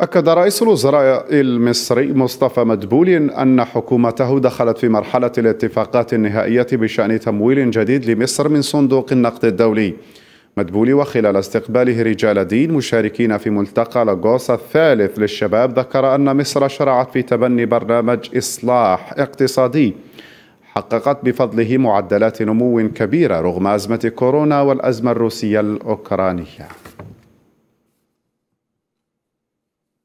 أكد رئيس الوزراء المصري مصطفى مدبولي أن حكومته دخلت في مرحلة الاتفاقات النهائية بشأن تمويل جديد لمصر من صندوق النقد الدولي مدبولي وخلال استقباله رجال دين مشاركين في ملتقى لاغوس الثالث للشباب ذكر أن مصر شرعت في تبني برنامج إصلاح اقتصادي حققت بفضله معدلات نمو كبيرة رغم أزمة كورونا والأزمة الروسية الأوكرانية